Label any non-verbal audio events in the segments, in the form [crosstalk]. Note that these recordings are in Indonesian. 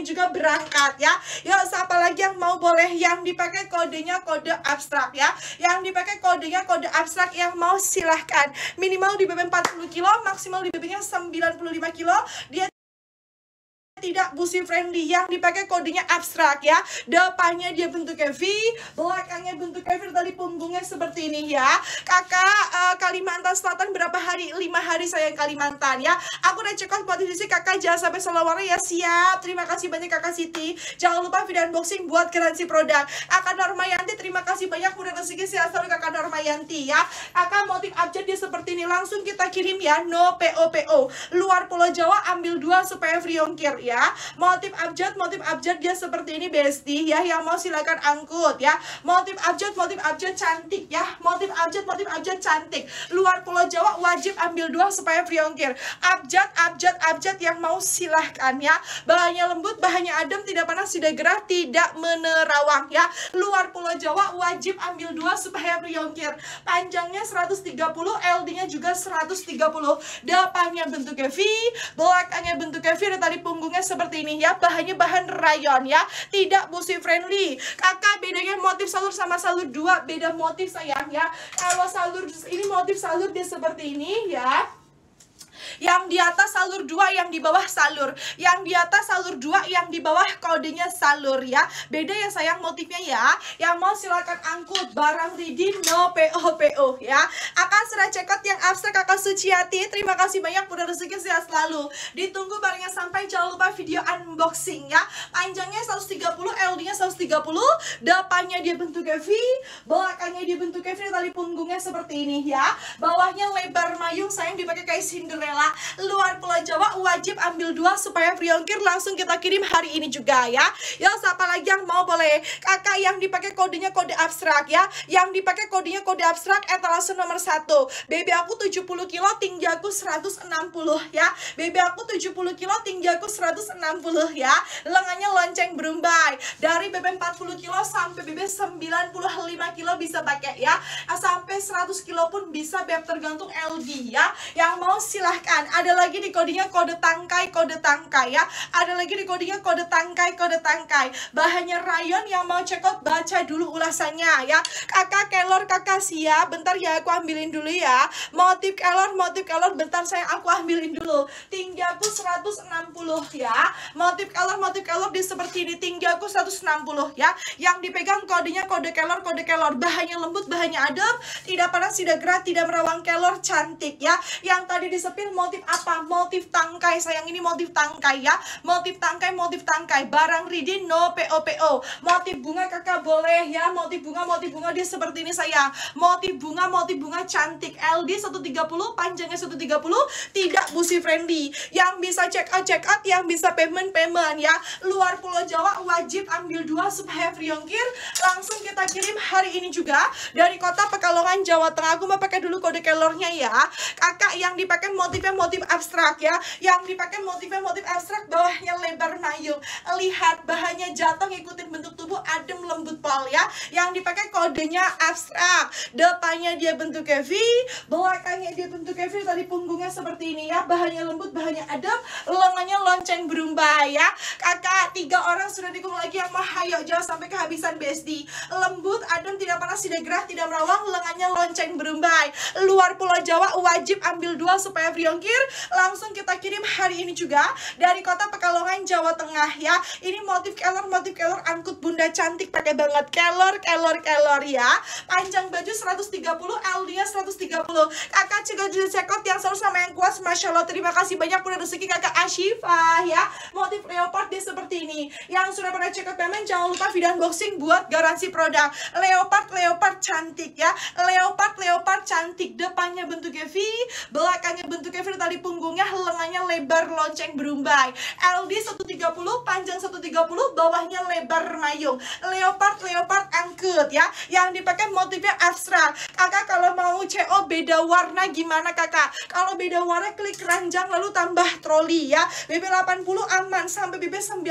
ini juga berangkat ya. Yuk, siapa lagi yang mau boleh yang dipakai kodenya kode abstrak ya. Yang dipakai kodenya kode abstrak yang mau silahkan. Minimal di BB 40 kilo, maksimal di BB-nya 95 kilo. Dia tidak busi friendly yang dipakai kodenya abstrak ya depannya dia bentuknya V belakangnya bentuknya V tadi punggungnya seperti ini ya kakak uh, Kalimantan Selatan berapa hari? lima hari saya Kalimantan ya aku udah cek out posisi kakak jangan sampai salah warna ya siap terima kasih banyak kakak Siti jangan lupa video unboxing buat garansi produk akan Norma Yanti terima kasih banyak udah rezeki sehat selalu kakak Norma Yanti ya akan motif abjad dia seperti ini langsung kita kirim ya no POPO luar pulau Jawa ambil dua supaya free ongkir ya ya motif abjad motif abjad dia seperti ini besti ya yang mau silakan angkut ya motif abjad motif abjad cantik ya motif abjad motif abjad cantik luar pulau Jawa wajib ambil dua supaya priongkir abjad abjad abjad yang mau silahkan ya bahannya lembut bahannya adem tidak panas tidak gerah tidak menerawang ya luar pulau Jawa wajib ambil dua supaya priongkir panjangnya 130 LD-nya juga 130 depannya bentuknya V belakangnya bentuknya V dan tadi punggungnya bahannya seperti ini ya bahannya bahan rayon ya tidak busi friendly kakak bedanya motif salur sama salur dua beda motif sayang ya kalau salur ini motif salur dia seperti ini ya yang di atas salur dua yang di bawah salur yang di atas salur dua yang di bawah kodenya salur ya beda ya sayang motifnya ya yang mau silakan angkut barang redeem no PO PO ya akan serah cekot yang abstrak kakak Suciati terima kasih banyak udah rezeki sehat selalu ditunggu barangnya sampai jangan lupa video unboxing ya panjangnya 130 LD nya 130 depannya dia bentuknya V belakangnya dia bentuknya V tali punggungnya seperti ini ya bawahnya lebar mayung sayang dipakai kayak Cinderella luar Pulau Jawa wajib ambil dua supaya free ongkir langsung kita kirim hari ini juga ya ya siapa lagi yang mau boleh kakak yang dipakai kodenya kode abstrak ya yang dipakai kodenya kode abstrak etalase eh, nomor satu baby aku 70 kilo tinggi aku 160 ya baby aku 70 kilo tinggi aku 160 ya lengannya lonceng berumbai dari BB 40 kilo sampai BB 95 kilo bisa pakai ya eh, sampai 100 kilo pun bisa beb tergantung LD ya yang mau silahkan ada lagi di kodenya kode tangkai kode tangkai ya ada lagi di kodenya kode tangkai kode tangkai bahannya rayon yang mau check out baca dulu ulasannya ya kakak kelor kakak siap bentar ya aku ambilin dulu ya motif kelor motif kelor bentar saya aku ambilin dulu tinggi aku 160 ya motif kelor motif kelor di seperti ini tinggi aku 160 ya yang dipegang kodenya kode kelor kode kelor bahannya lembut bahannya adem tidak panas tidak gerah tidak merawang kelor cantik ya yang tadi disepil motif motif apa? Motif tangkai, sayang ini motif tangkai ya. Motif tangkai, motif tangkai. Barang ready no PO PO. Motif bunga kakak boleh ya. Motif bunga, motif bunga dia seperti ini saya Motif bunga, motif bunga cantik. LD 130, panjangnya 130, tidak busi friendly. Yang bisa check out, check out, yang bisa payment, payment ya. Luar Pulau Jawa wajib ambil dua supaya free Langsung kita kirim hari ini juga dari kota Pekalongan, Jawa Tengah. Aku mau pakai dulu kode kelornya ya. Kakak yang dipakai motifnya motif abstrak ya yang dipakai motifnya motif abstrak bawahnya lebar mayu lihat bahannya jatuh ngikutin bentuk tubuh adem lembut pol ya yang dipakai kodenya abstrak depannya dia bentuk V belakangnya dia bentuk V tadi punggungnya seperti ini ya bahannya lembut bahannya adem lengannya lonceng berumbai ya kakak tiga orang sudah dikumpul lagi sama Hayo jauh sampai kehabisan BSD lembut adem tidak panas tidak gerah tidak merawang lengannya lonceng berumbai luar pulau Jawa wajib ambil dua supaya Brion langsung kita kirim hari ini juga dari kota Pekalongan Jawa Tengah ya ini motif kelor motif kelor angkut bunda cantik pakai banget kelor kelor kelor ya panjang baju 130 L dia 130 kakak juga jadi cekot yang selalu sama yang kuas Masya Allah terima kasih banyak punya rezeki kakak Ashifa ya motif leopard dia seperti ini yang sudah pernah cekot payment jangan lupa video unboxing buat garansi produk leopard leopard cantik ya leopard leopard cantik depannya bentuknya V belakangnya bentuknya V silver tali punggungnya lengannya lebar lonceng berumbai. LD 130 panjang 130 bawahnya lebar mayung. Leopard leopard angkut ya. Yang dipakai motifnya abstrak. Kakak kalau mau CO beda warna gimana Kakak? Kalau beda warna klik keranjang lalu tambah troli ya. BB 80 aman sampai BB 95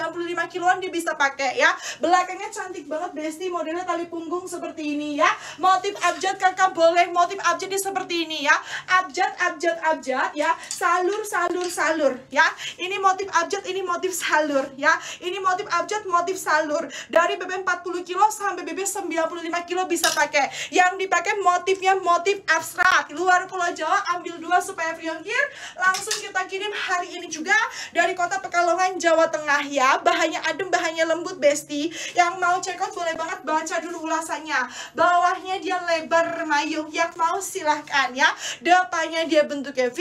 kiloan dia bisa pakai ya. Belakangnya cantik banget Besti modelnya tali punggung seperti ini ya. Motif abjad Kakak boleh motif abjad seperti ini ya. Abjad abjad abjad ya Ya. Salur, salur, salur ya. Ini motif abjad, ini motif salur ya. Ini motif abjad, motif salur. Dari BB 40 kilo sampai BB 95 kilo bisa pakai. Yang dipakai motifnya motif abstrak. Luar Pulau Jawa ambil dua supaya free ongkir. Langsung kita kirim hari ini juga dari kota Pekalongan, Jawa Tengah ya. Bahannya adem, bahannya lembut, besti. Yang mau check out boleh banget baca dulu ulasannya. Bawahnya dia lebar mayung. Yang mau silahkan ya. Depannya dia bentuknya V,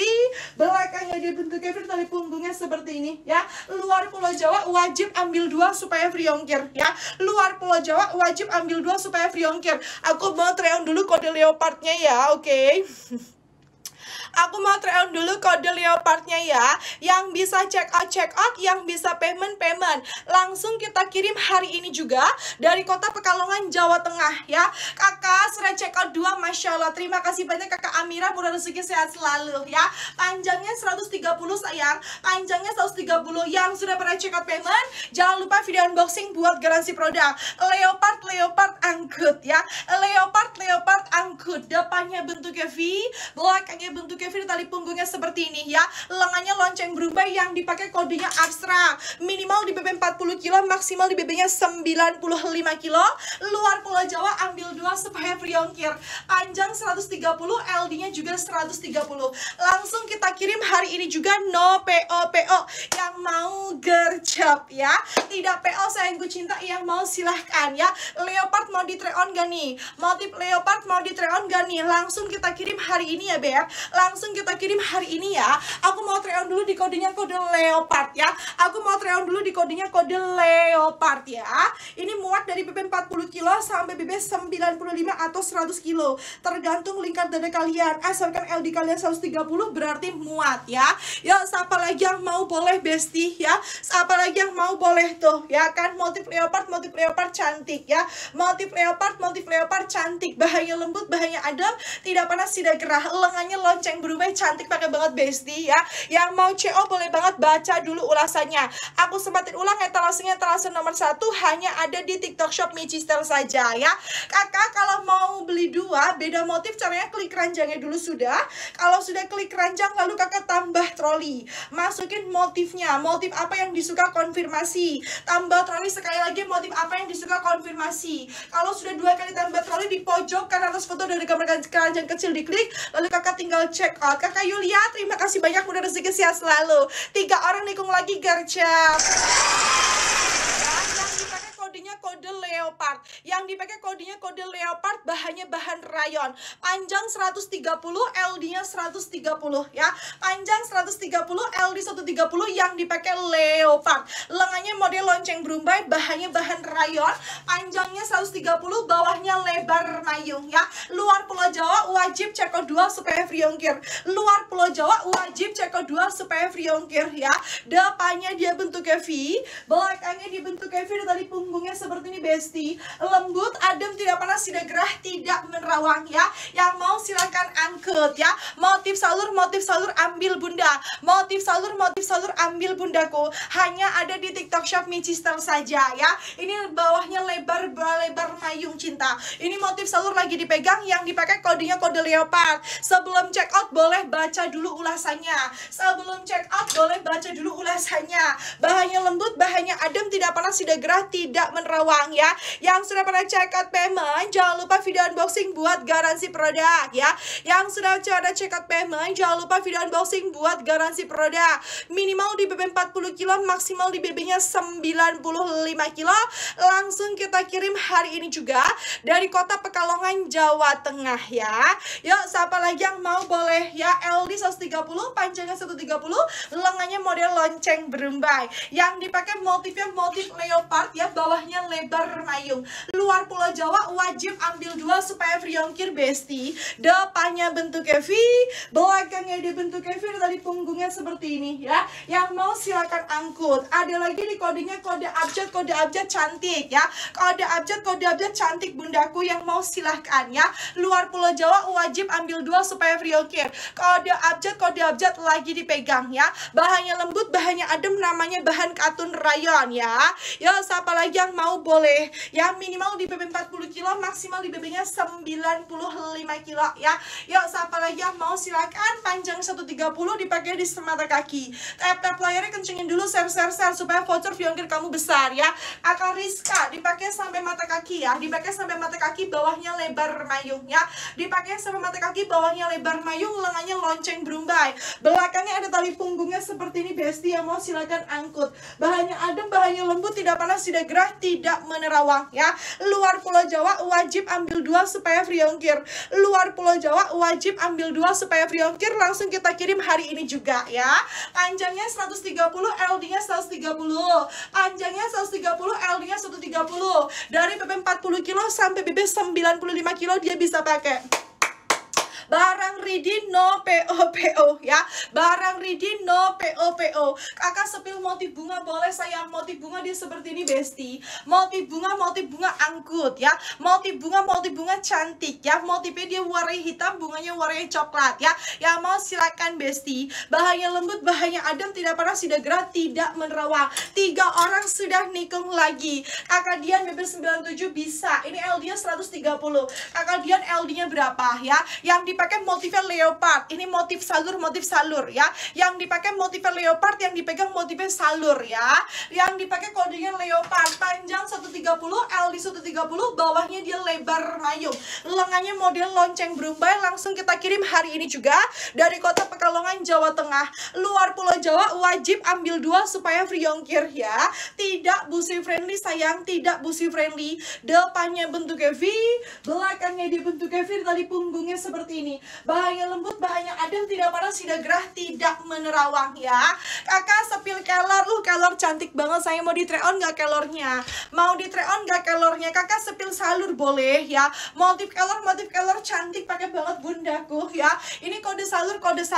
belakangnya dia bentuknya tali punggungnya seperti ini ya luar pulau Jawa wajib ambil dua supaya free ongkir ya luar pulau Jawa wajib ambil dua supaya free ongkir aku mau on dulu kode leopardnya ya oke okay? [laughs] aku mau try on dulu kode leopardnya ya yang bisa check out check out yang bisa payment payment langsung kita kirim hari ini juga dari kota Pekalongan Jawa Tengah ya kakak sudah check out dua, Masya Allah terima kasih banyak kakak Amira murah rezeki sehat selalu ya panjangnya 130 sayang panjangnya 130 yang sudah pernah check out payment jangan lupa video unboxing buat garansi produk leopard leopard angkut ya leopard leopard angkut depannya bentuknya V belakangnya bentuk kevin tali punggungnya seperti ini ya lengannya lonceng berubah yang dipakai kodenya abstrak minimal di BB 40 kilo maksimal di BB nya 95 kilo luar Pulau Jawa ambil dua Jeffrey Yongkir panjang 130 LD-nya juga 130 langsung kita kirim hari ini juga no PO PO yang mau gercep ya tidak PO yang gue cinta yang mau silahkan ya leopard mau di try on gak nih motif leopard mau di try on gak nih langsung kita kirim hari ini ya Beb langsung kita kirim hari ini ya aku mau try on dulu di kodenya kode leopard ya aku mau try on dulu di kodenya kode leopard ya ini muat dari BB 40 kilo sampai BB 95 atau 100 kilo tergantung lingkar dada kalian asalkan LD kalian 130 berarti muat ya ya siapa lagi yang mau boleh bestie ya siapa lagi yang mau boleh tuh ya kan motif leopard motif leopard cantik ya motif leopard motif leopard cantik bahaya lembut bahaya adem tidak panas tidak gerah lengannya lonceng berubah cantik pakai banget bestie ya yang mau CO boleh banget baca dulu ulasannya aku sempatin ulang etalasenya etalase nomor satu hanya ada di TikTok Shop Michi Style saja ya kakak kalau mau mau beli dua beda motif caranya klik ranjangnya dulu sudah kalau sudah klik ranjang lalu kakak tambah troli masukin motifnya motif apa yang disuka konfirmasi tambah troli sekali lagi motif apa yang disuka konfirmasi kalau sudah dua kali tambah troli di pojok kan atas foto dari gambar kan- keranjang kecil diklik lalu kakak tinggal check out kakak Yulia terima kasih banyak udah rezeki sehat selalu tiga orang nikung lagi gercep kodenya kode leopard. Yang dipakai kodenya kode leopard, bahannya bahan rayon. Panjang 130, LD-nya 130 ya. Panjang 130, LD 130 yang dipakai leopard. Lengannya model lonceng berumbai, bahannya bahan rayon. Panjangnya 130, bawahnya lebar mayung ya. Luar Pulau Jawa wajib ceko 2 supaya free ongkir. Luar Pulau Jawa wajib ceko 2 supaya free ongkir ya. Depannya dia bentuknya V, belakangnya dibentuk V dari punggungnya seperti ini Besti Lembut, adem, tidak panas, tidak gerah, tidak menerawang ya Yang mau silakan angkut ya Motif salur, motif salur ambil bunda Motif salur, motif salur ambil bundaku Hanya ada di TikTok Shop micister saja ya Ini bawahnya lebar, lebar mayung cinta Ini motif salur lagi dipegang yang dipakai kodenya kode leopard Sebelum check out boleh baca dulu ulasannya Sebelum check out boleh baca dulu ulasannya Bahannya lembut, bahannya adem, tidak panas, tidak gerah, tidak Rawang ya Yang sudah pernah check out payment Jangan lupa video unboxing buat garansi produk ya Yang sudah pernah check out payment Jangan lupa video unboxing buat garansi produk Minimal di BB 40 kilo Maksimal di BB-nya 95 kilo Langsung kita kirim hari ini juga Dari kota Pekalongan, Jawa Tengah ya Yuk siapa lagi yang mau boleh ya LD 130 Panjangnya 130 Lengannya model lonceng berumbai Yang dipakai motifnya motif leopard ya Bawahnya rumahnya lebar mayung luar pulau Jawa wajib ambil dua supaya Friongkir besti depannya bentuk V belakangnya dia bentuk V tadi punggungnya seperti ini ya yang mau silakan angkut ada lagi di kodenya kode abjad kode abjad cantik ya kode abjad kode abjad cantik bundaku yang mau silahkan ya luar pulau Jawa wajib ambil dua supaya Friongkir kode abjad kode abjad lagi dipegang ya bahannya lembut bahannya adem namanya bahan katun rayon ya ya siapa lagi yang mau boleh ya minimal di BB 40 kilo maksimal di BB nya 95 kilo ya yuk siapa lagi yang mau silakan panjang 130 dipakai di semata kaki tap tap layarnya kencengin dulu share share share supaya voucher Fionggir kamu besar ya akal Rizka dipakai sampai mata kaki ya dipakai sampai mata kaki bawahnya lebar mayung ya dipakai sampai mata kaki bawahnya lebar mayung lengannya lonceng berumbai belakangnya ada tali punggungnya seperti ini bestie yang mau silakan angkut bahannya adem bahannya lembut tidak panas tidak gerah tidak menerawang ya. Luar Pulau Jawa wajib ambil dua supaya free ongkir. Luar Pulau Jawa wajib ambil dua supaya free ongkir langsung kita kirim hari ini juga ya. Panjangnya 130, LD-nya 130. Panjangnya 130, LD-nya 130. Dari pp 40 kilo sampai BB 95 kilo dia bisa pakai barang ridin no popo ya barang ridin no popo kakak sepil motif bunga boleh saya motif bunga dia seperti ini besti motif bunga motif bunga angkut ya motif bunga motif bunga cantik ya motifnya dia warna hitam bunganya warna coklat ya yang mau silakan besti bahannya lembut bahannya adem tidak pernah sudah gerak tidak menerawang tiga orang sudah nikung lagi kakak Dian bebel 97 bisa ini LD nya 130 kakak Dian LD nya berapa ya yang di dipakai motifnya leopard ini motif salur motif salur ya yang dipakai motifnya leopard yang dipegang motifnya salur ya yang dipakai kodenya leopard panjang 130 L di 130 bawahnya dia lebar mayung lengannya model lonceng berumbai langsung kita kirim hari ini juga dari kota Pekalongan Jawa Tengah luar Pulau Jawa wajib ambil dua supaya free ongkir ya tidak busi friendly sayang tidak busi friendly depannya bentuknya V belakangnya dia V tali punggungnya seperti ini ini. Bahaya lembut, bahaya adem, tidak panas, tidak gerah, tidak menerawang ya. Kakak sepil kelor, lu kelor cantik banget. Saya mau di try on gak kelornya? Mau di try on gak kelornya? Kakak sepil salur boleh ya. Motif kelor, motif kelor cantik pakai banget bundaku ya. Ini kode salur, kode salur.